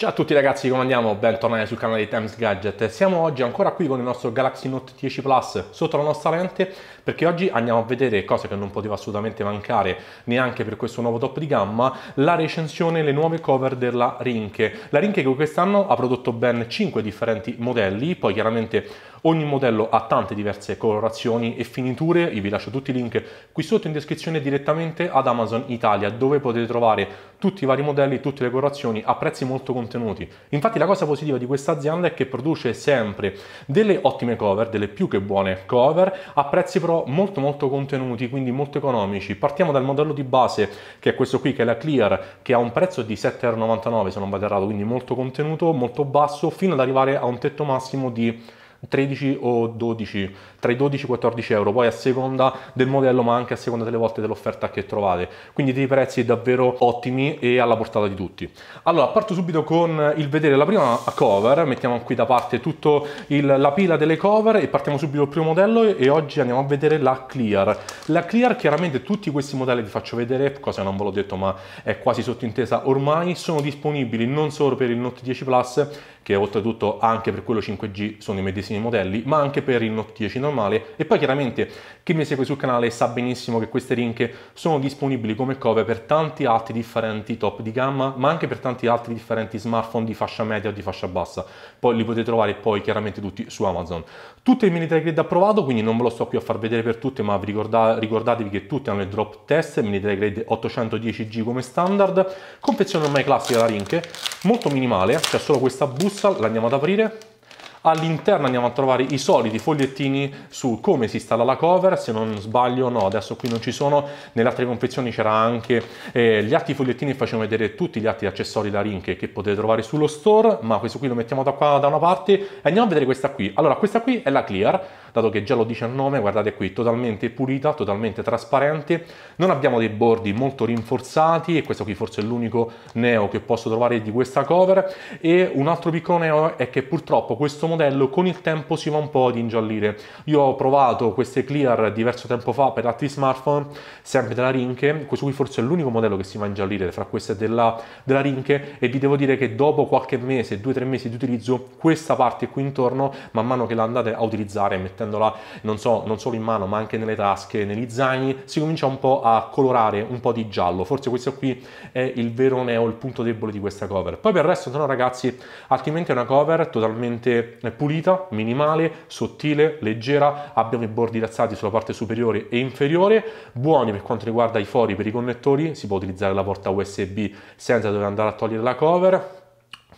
Ciao a tutti ragazzi, come andiamo? Bentornati sul canale di Times Gadget. Siamo oggi ancora qui con il nostro Galaxy Note 10 Plus sotto la nostra lente perché oggi andiamo a vedere, cosa che non poteva assolutamente mancare neanche per questo nuovo top di gamma, la recensione, le nuove cover della Rinke. La Rinke che quest'anno ha prodotto ben 5 differenti modelli, poi chiaramente ogni modello ha tante diverse colorazioni e finiture, io vi lascio tutti i link qui sotto in descrizione direttamente ad Amazon Italia dove potete trovare tutti i vari modelli, tutte le colorazioni a prezzi molto considerati contenuti. Infatti la cosa positiva di questa azienda è che produce sempre delle ottime cover, delle più che buone cover, a prezzi però molto molto contenuti, quindi molto economici. Partiamo dal modello di base che è questo qui, che è la Clear, che ha un prezzo di 7,99€ se non vado errato, quindi molto contenuto, molto basso, fino ad arrivare a un tetto massimo di 13 o 12, tra i 12 e i 14 euro, poi a seconda del modello ma anche a seconda delle volte dell'offerta che trovate, quindi dei prezzi davvero ottimi e alla portata di tutti. Allora, parto subito con il vedere la prima cover, mettiamo qui da parte tutta la pila delle cover e partiamo subito dal primo modello e oggi andiamo a vedere la Clear. La Clear chiaramente tutti questi modelli vi faccio vedere, cosa non ve l'ho detto ma è quasi sottintesa ormai, sono disponibili non solo per il Note 10 Plus che oltretutto anche per quello 5G sono i medesimi modelli, ma anche per il Note 10 normale. E poi chiaramente chi mi segue sul canale sa benissimo che queste rinche sono disponibili come cover per tanti altri differenti top di gamma, ma anche per tanti altri differenti smartphone di fascia media o di fascia bassa. Poi li potete trovare poi chiaramente tutti su Amazon. Tutte il military grade approvato, quindi non ve lo sto qui a far vedere per tutti, ma ricorda- ricordatevi che tutti hanno il drop test, military grade 810G come standard, confezione ormai classica la rinche, molto minimale, eh. c'è solo questa busta, la andiamo ad aprire. All'interno andiamo a trovare i soliti fogliettini su come si installa la cover, se non sbaglio no, adesso qui non ci sono, nelle altre confezioni c'era anche eh, gli altri fogliettini, facciamo vedere tutti gli altri accessori da Rinke che potete trovare sullo store, ma questo qui lo mettiamo da qua da una parte e andiamo a vedere questa qui. Allora questa qui è la Clear, dato che già giallo 19, guardate qui, totalmente pulita, totalmente trasparente, non abbiamo dei bordi molto rinforzati e questo qui forse è l'unico neo che posso trovare di questa cover e un altro piccolo neo è che purtroppo questo modello con il tempo si va un po' ad ingiallire. Io ho provato queste clear diverso tempo fa per altri smartphone, sempre della Rinke, questo qui forse è l'unico modello che si va a ingiallire fra queste della, della Rinche e vi devo dire che dopo qualche mese, due o tre mesi di utilizzo, questa parte qui intorno, man mano che la andate a utilizzare, mettete mettendola non, so, non solo in mano ma anche nelle tasche, negli zaini, si comincia un po' a colorare un po' di giallo. Forse questo qui è il vero neo, il punto debole di questa cover. Poi per il resto, no ragazzi, altrimenti è una cover totalmente pulita, minimale, sottile, leggera, abbiamo i bordi razzati sulla parte superiore e inferiore, buoni per quanto riguarda i fori per i connettori, si può utilizzare la porta USB senza dover andare a togliere la cover,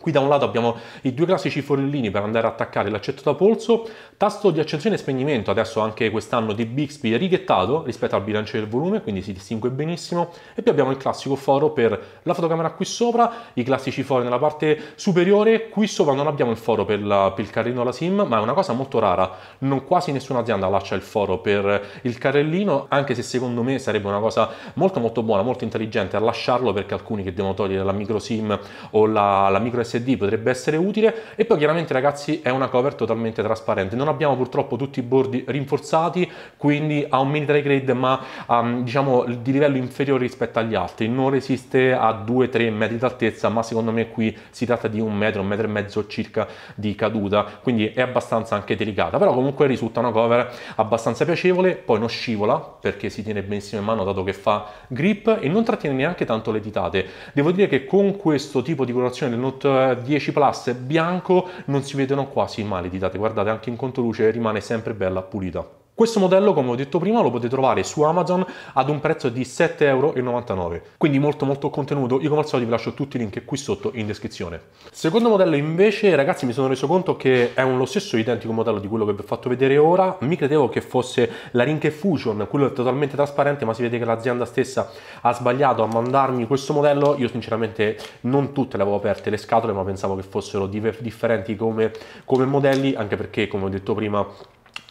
Qui da un lato abbiamo i due classici forellini per andare ad attaccare l'accetto da polso, tasto di accensione e spegnimento adesso anche quest'anno di Bixby righettato rispetto al bilancio del volume, quindi si distingue benissimo, e poi abbiamo il classico foro per la fotocamera qui sopra, i classici fori nella parte superiore, qui sopra non abbiamo il foro per, la, per il carrellino alla SIM, ma è una cosa molto rara, non quasi nessuna azienda lascia il foro per il carrellino, anche se secondo me sarebbe una cosa molto molto buona, molto intelligente a lasciarlo perché alcuni che devono togliere la micro SIM o la, la micro SSD potrebbe essere utile e poi chiaramente ragazzi è una cover totalmente trasparente non abbiamo purtroppo tutti i bordi rinforzati quindi ha un mini tray grade ma um, diciamo di livello inferiore rispetto agli altri non resiste a 2-3 metri d'altezza ma secondo me qui si tratta di un metro un metro e mezzo circa di caduta quindi è abbastanza anche delicata però comunque risulta una cover abbastanza piacevole poi non scivola perché si tiene benissimo in mano dato che fa grip e non trattiene neanche tanto le ditate devo dire che con questo tipo di colorazione del Note 10 Plus bianco non si vedono quasi male di date, guardate anche in contoluce rimane sempre bella pulita. Questo modello, come ho detto prima, lo potete trovare su Amazon ad un prezzo di 7,99 euro, quindi molto molto contenuto. Io come al solito vi lascio tutti i link qui sotto in descrizione. Secondo modello invece, ragazzi, mi sono reso conto che è un, lo stesso identico modello di quello che vi ho fatto vedere ora. Mi credevo che fosse la Rink Fusion, quello è totalmente trasparente, ma si vede che l'azienda stessa ha sbagliato a mandarmi questo modello. Io sinceramente non tutte le avevo aperte le scatole, ma pensavo che fossero differenti come, come modelli, anche perché, come ho detto prima,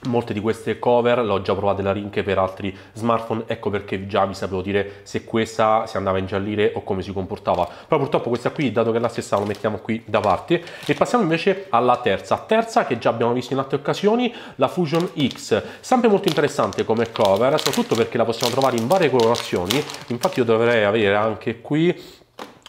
Molte di queste cover l'ho già provate la Rink per altri smartphone, ecco perché già vi sapevo dire se questa si andava a ingiallire o come si comportava. Però purtroppo questa qui, dato che è la stessa, lo mettiamo qui da parte. E passiamo invece alla terza. Terza che già abbiamo visto in altre occasioni, la Fusion X. Sempre molto interessante come cover, soprattutto perché la possiamo trovare in varie colorazioni. Infatti io dovrei avere anche qui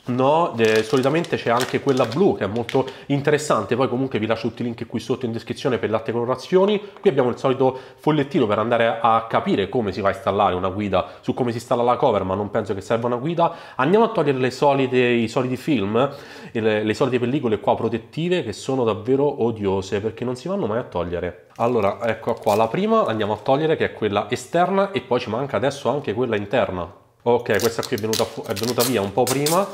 No, eh, solitamente c'è anche quella blu che è molto interessante, poi comunque vi lascio tutti i link qui sotto in descrizione per le altre colorazioni. Qui abbiamo il solito follettino per andare a capire come si va a installare una guida, su come si installa la cover, ma non penso che serva una guida. Andiamo a togliere solide, i soliti film, eh, le, le solite pellicole qua protettive che sono davvero odiose perché non si vanno mai a togliere. Allora, ecco qua, la prima andiamo a togliere che è quella esterna e poi ci manca adesso anche quella interna. Ok, questa qui è venuta, è venuta via un po' prima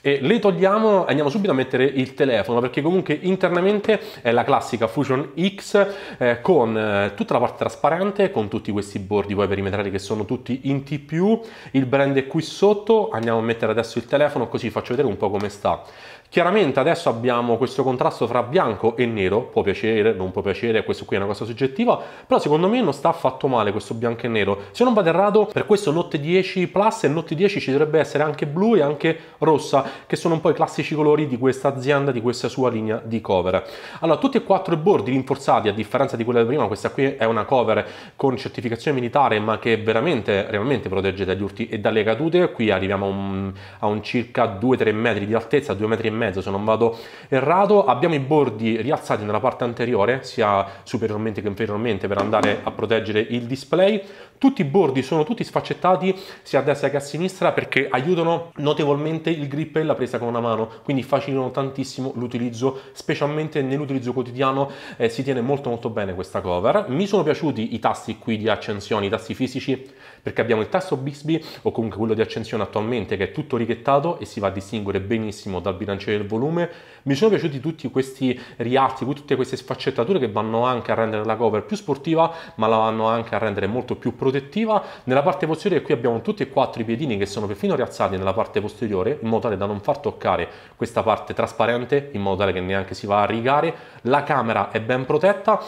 e le togliamo andiamo subito a mettere il telefono perché comunque internamente è la classica Fusion X eh, con eh, tutta la parte trasparente con tutti questi bordi poi perimetrali che sono tutti in TPU il brand è qui sotto andiamo a mettere adesso il telefono così vi faccio vedere un po' come sta Chiaramente adesso abbiamo questo contrasto fra bianco e nero, può piacere, non può piacere, questo qui è una cosa soggettiva, però secondo me non sta affatto male questo bianco e nero. Se non vado errato, per questo Note 10 Plus e Note 10 ci dovrebbe essere anche blu e anche rossa, che sono un po' i classici colori di questa azienda, di questa sua linea di cover. Allora, tutti e quattro i bordi rinforzati, a differenza di quella di prima, questa qui è una cover con certificazione militare, ma che veramente, realmente protegge dagli urti e dalle cadute. Qui arriviamo a un, a un circa 2-3 metri di altezza, 2 metri e mezzo se non vado errato. Abbiamo i bordi rialzati nella parte anteriore, sia superiormente che inferiormente, per andare a proteggere il display. Tutti i bordi sono tutti sfaccettati sia a destra che a sinistra perché aiutano notevolmente il grip e la presa con una mano, quindi facilitano tantissimo l'utilizzo, specialmente nell'utilizzo quotidiano eh, si tiene molto molto bene questa cover. Mi sono piaciuti i tasti qui di accensione, i tasti fisici perché abbiamo il tasto Bixby o comunque quello di accensione attualmente che è tutto richettato e si va a distinguere benissimo dal bilanciere del volume. Mi sono piaciuti tutti questi rialzi, tutte queste sfaccettature che vanno anche a rendere la cover più sportiva ma la vanno anche a rendere molto più protettiva. Nella parte posteriore qui abbiamo tutti e quattro i piedini che sono perfino rialzati nella parte posteriore in modo tale da non far toccare questa parte trasparente in modo tale che neanche si va a rigare. La camera è ben protetta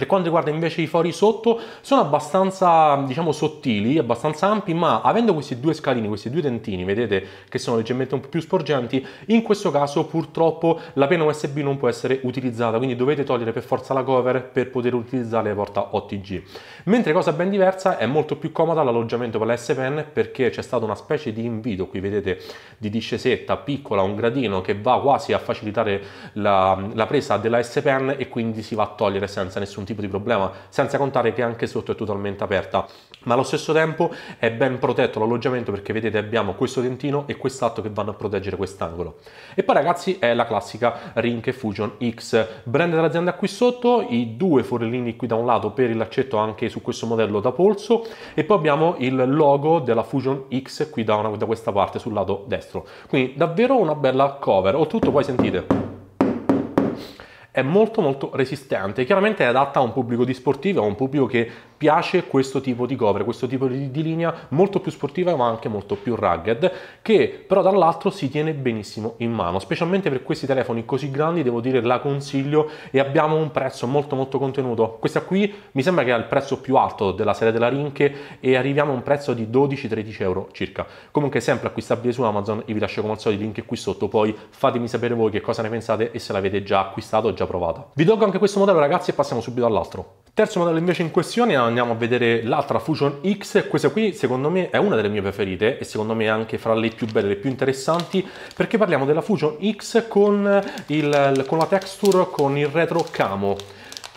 per quanto riguarda invece i fori sotto, sono abbastanza, diciamo, sottili, abbastanza ampi, ma avendo questi due scalini, questi due dentini, vedete che sono leggermente un po' più sporgenti, in questo caso purtroppo la pena USB non può essere utilizzata, quindi dovete togliere per forza la cover per poter utilizzare la porta OTG. Mentre cosa ben diversa, è molto più comoda l'alloggiamento per la S Pen perché c'è stata una specie di invito, qui vedete, di discesetta piccola, un gradino che va quasi a facilitare la, la presa della S Pen e quindi si va a togliere senza nessun tipo tipo di problema, senza contare che anche sotto è totalmente aperta. Ma allo stesso tempo è ben protetto l'alloggiamento perché vedete abbiamo questo dentino e quest'altro che vanno a proteggere quest'angolo. E poi ragazzi è la classica Rink Fusion X, brand dell'azienda qui sotto, i due forellini qui da un lato per il laccetto anche su questo modello da polso e poi abbiamo il logo della Fusion X qui da, una, da questa parte sul lato destro. Quindi davvero una bella cover, oltretutto poi sentite è molto molto resistente, chiaramente è adatta a un pubblico di sportivo, a un pubblico che piace questo tipo di cover, questo tipo di, di, linea molto più sportiva ma anche molto più rugged che però dall'altro si tiene benissimo in mano, specialmente per questi telefoni così grandi devo dire la consiglio e abbiamo un prezzo molto molto contenuto. Questa qui mi sembra che è il prezzo più alto della serie della Rinke e arriviamo a un prezzo di 12-13 euro circa. Comunque sempre acquistabile su Amazon e vi lascio come al solito il link qui sotto, poi fatemi sapere voi che cosa ne pensate e se l'avete già acquistato o già provata. Vi tolgo anche questo modello ragazzi e passiamo subito all'altro. Terzo modello invece in questione è andiamo a vedere l'altra Fusion X, questa qui secondo me è una delle mie preferite e secondo me anche fra le più belle, le più interessanti perché parliamo della Fusion X con, il, con la texture con il retro camo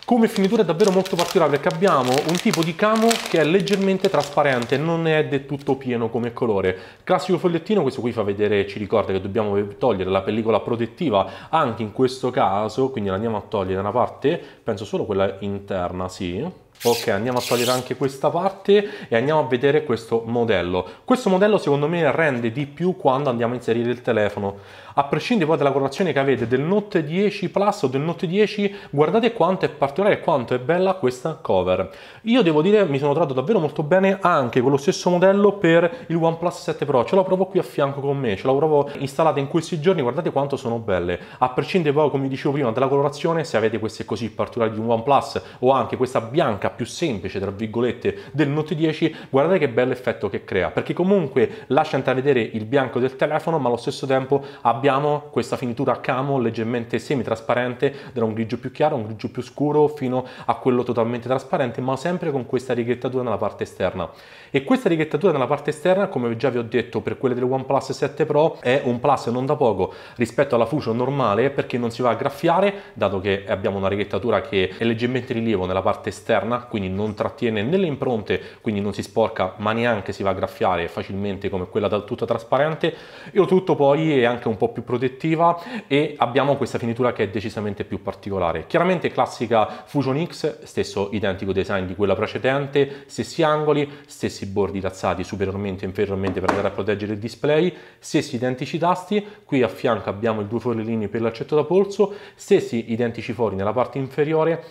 come finitura è davvero molto particolare perché abbiamo un tipo di camo che è leggermente trasparente, non è del tutto pieno come colore. Classico fogliettino, questo qui fa vedere, ci ricorda che dobbiamo togliere la pellicola protettiva anche in questo caso, quindi la andiamo a togliere da una parte, penso solo quella interna, sì, ok andiamo a togliere anche questa parte e andiamo a vedere questo modello questo modello secondo me rende di più quando andiamo a inserire il telefono a prescindere poi dalla colorazione che avete del Note 10 Plus o del Note 10 guardate quanto è particolare e quanto è bella questa cover io devo dire mi sono trovato davvero molto bene anche con lo stesso modello per il OnePlus 7 Pro ce l'ho proprio qui a fianco con me ce l'ho proprio installata in questi giorni guardate quanto sono belle a prescindere poi come dicevo prima dalla colorazione se avete queste così particolari di un OnePlus o anche questa bianca più semplice, tra virgolette, del Note 10, guardate che bello effetto che crea, perché comunque lascia intravedere il bianco del telefono, ma allo stesso tempo abbiamo questa finitura a camo leggermente semi-trasparente, da un grigio più chiaro a un grigio più scuro, fino a quello totalmente trasparente, ma sempre con questa righettatura nella parte esterna. E questa righettatura nella parte esterna, come già vi ho detto, per quelle del OnePlus 7 Pro, è un plus non da poco rispetto alla Fusion normale, perché non si va a graffiare, dato che abbiamo una righettatura che è leggermente rilievo nella parte esterna esterna, quindi non trattiene né le impronte, quindi non si sporca, ma neanche si va a graffiare facilmente come quella dal tutto trasparente. E lo tutto poi è anche un po' più protettiva e abbiamo questa finitura che è decisamente più particolare. Chiaramente classica Fusion X, stesso identico design di quella precedente, stessi angoli, stessi bordi tazzati superiormente e inferiormente per andare a proteggere il display, stessi identici tasti, qui a fianco abbiamo i due forellini per l'accetto da polso, stessi identici fori nella parte inferiore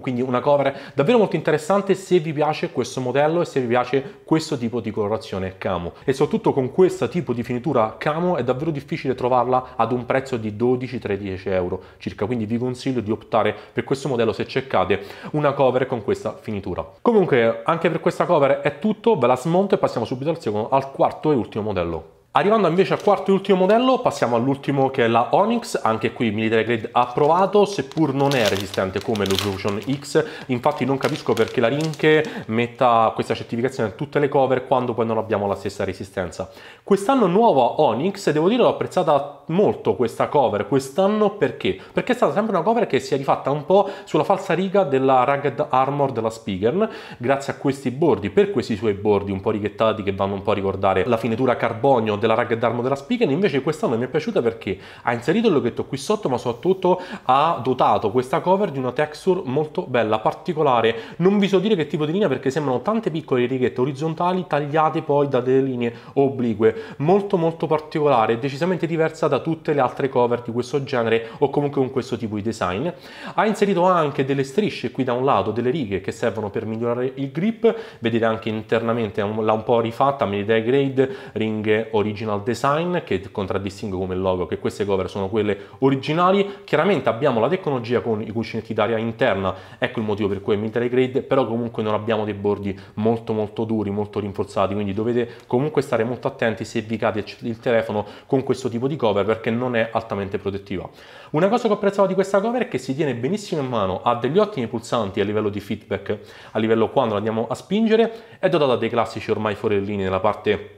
quindi una cover davvero molto interessante se vi piace questo modello e se vi piace questo tipo di colorazione camo e soprattutto con questo tipo di finitura camo è davvero difficile trovarla ad un prezzo di 12-13 euro circa quindi vi consiglio di optare per questo modello se cercate una cover con questa finitura comunque anche per questa cover è tutto ve la smonto e passiamo subito al, secondo, al quarto e ultimo modello Arrivando invece al quarto e ultimo modello, passiamo all'ultimo che è la Onyx, anche qui Military Grade approvato, seppur non è resistente come l'Evolution X, infatti non capisco perché la Rinke metta questa certificazione in tutte le cover quando poi non abbiamo la stessa resistenza. Quest'anno nuova Onyx, devo dire l'ho apprezzata molto questa cover, quest'anno perché? Perché è stata sempre una cover che si è rifatta un po' sulla falsa riga della Rugged Armor della Spigern, grazie a questi bordi, per questi suoi bordi un po' righettati che vanno un po' a ricordare la finitura carbonio della della rag d'armo della Spigen, invece quest'anno mi è piaciuta perché ha inserito il loghetto qui sotto, ma soprattutto ha dotato questa cover di una texture molto bella, particolare. Non vi so dire che tipo di linea perché sembrano tante piccole righette orizzontali tagliate poi da delle linee oblique, molto molto particolare, decisamente diversa da tutte le altre cover di questo genere o comunque con questo tipo di design. Ha inserito anche delle strisce qui da un lato, delle righe che servono per migliorare il grip, vedete anche internamente l'ha un po' rifatta, mini degrade, ringhe originali original design che contraddistingue come logo che queste cover sono quelle originali. Chiaramente abbiamo la tecnologia con i cuscinetti d'aria interna, ecco il motivo per cui è military grade, però comunque non abbiamo dei bordi molto molto duri, molto rinforzati, quindi dovete comunque stare molto attenti se vi cade il telefono con questo tipo di cover perché non è altamente protettiva. Una cosa che ho apprezzato di questa cover è che si tiene benissimo in mano, ha degli ottimi pulsanti a livello di feedback, a livello quando la andiamo a spingere, è dotata dei classici ormai forellini nella parte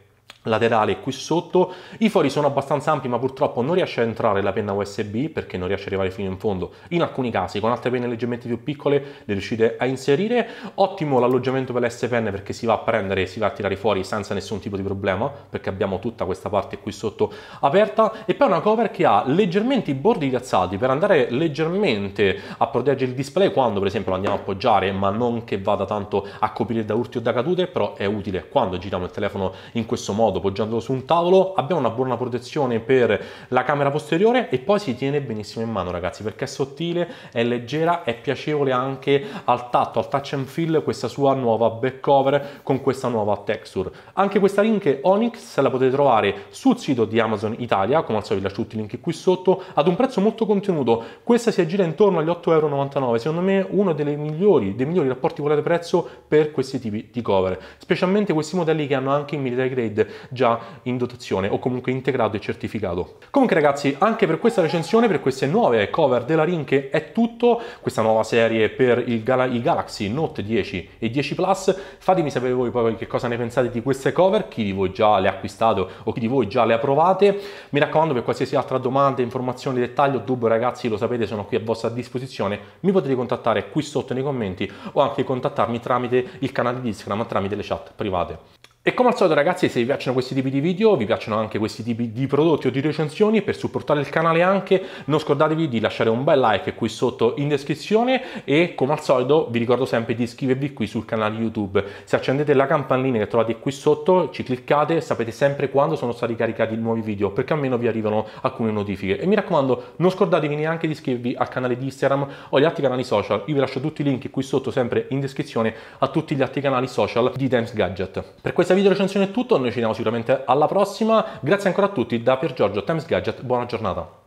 laterale qui sotto i fori sono abbastanza ampi ma purtroppo non riesce a entrare la penna usb perché non riesce ad arrivare fino in fondo in alcuni casi con altre penne leggermente più piccole le riuscite a inserire ottimo l'alloggiamento per le s penne perché si va a prendere e si va a tirare fuori senza nessun tipo di problema perché abbiamo tutta questa parte qui sotto aperta e poi una cover che ha leggermente i bordi rialzati per andare leggermente a proteggere il display quando per esempio lo andiamo a appoggiare ma non che vada tanto a coprire da urti o da cadute però è utile quando giriamo il telefono in questo modo modo poggiandolo su un tavolo, abbiamo una buona protezione per la camera posteriore e poi si tiene benissimo in mano ragazzi perché è sottile, è leggera, è piacevole anche al tatto, al touch and feel questa sua nuova back cover con questa nuova texture. Anche questa link Onyx la potete trovare sul sito di Amazon Italia, come al solito vi lascio tutti i link qui sotto, ad un prezzo molto contenuto, questa si aggira intorno agli 8,99€, secondo me uno dei migliori, dei migliori rapporti qualità-prezzo per questi tipi di cover, specialmente questi modelli che hanno anche il military grade già in dotazione o comunque integrato e certificato. Comunque ragazzi, anche per questa recensione, per queste nuove cover della Rinche è tutto, questa nuova serie per Gal- i Galaxy Note 10 e 10 Plus, fatemi sapere voi poi che cosa ne pensate di queste cover, chi di voi già le ha acquistate o chi di voi già le ha provate, mi raccomando per qualsiasi altra domanda, informazione, dettaglio, dubbio ragazzi lo sapete sono qui a vostra disposizione, mi potete contattare qui sotto nei commenti o anche contattarmi tramite il canale di Instagram, tramite le chat private. E come al solito ragazzi se vi piacciono questi tipi di video, vi piacciono anche questi tipi di prodotti o di recensioni, per supportare il canale anche non scordatevi di lasciare un bel like qui sotto in descrizione e come al solito vi ricordo sempre di iscrivervi qui sul canale YouTube. Se accendete la campanellina che trovate qui sotto, ci cliccate e sapete sempre quando sono stati caricati nuovi video perché almeno vi arrivano alcune notifiche. E mi raccomando non scordatevi neanche di iscrivervi al canale di Instagram o agli altri canali social, io vi lascio tutti i link qui sotto sempre in descrizione a tutti gli altri canali social di Dance Gadget. Per questo questa video recensione è tutto, noi ci vediamo sicuramente alla prossima, grazie ancora a tutti da Pier Giorgio, Times Gadget, buona giornata.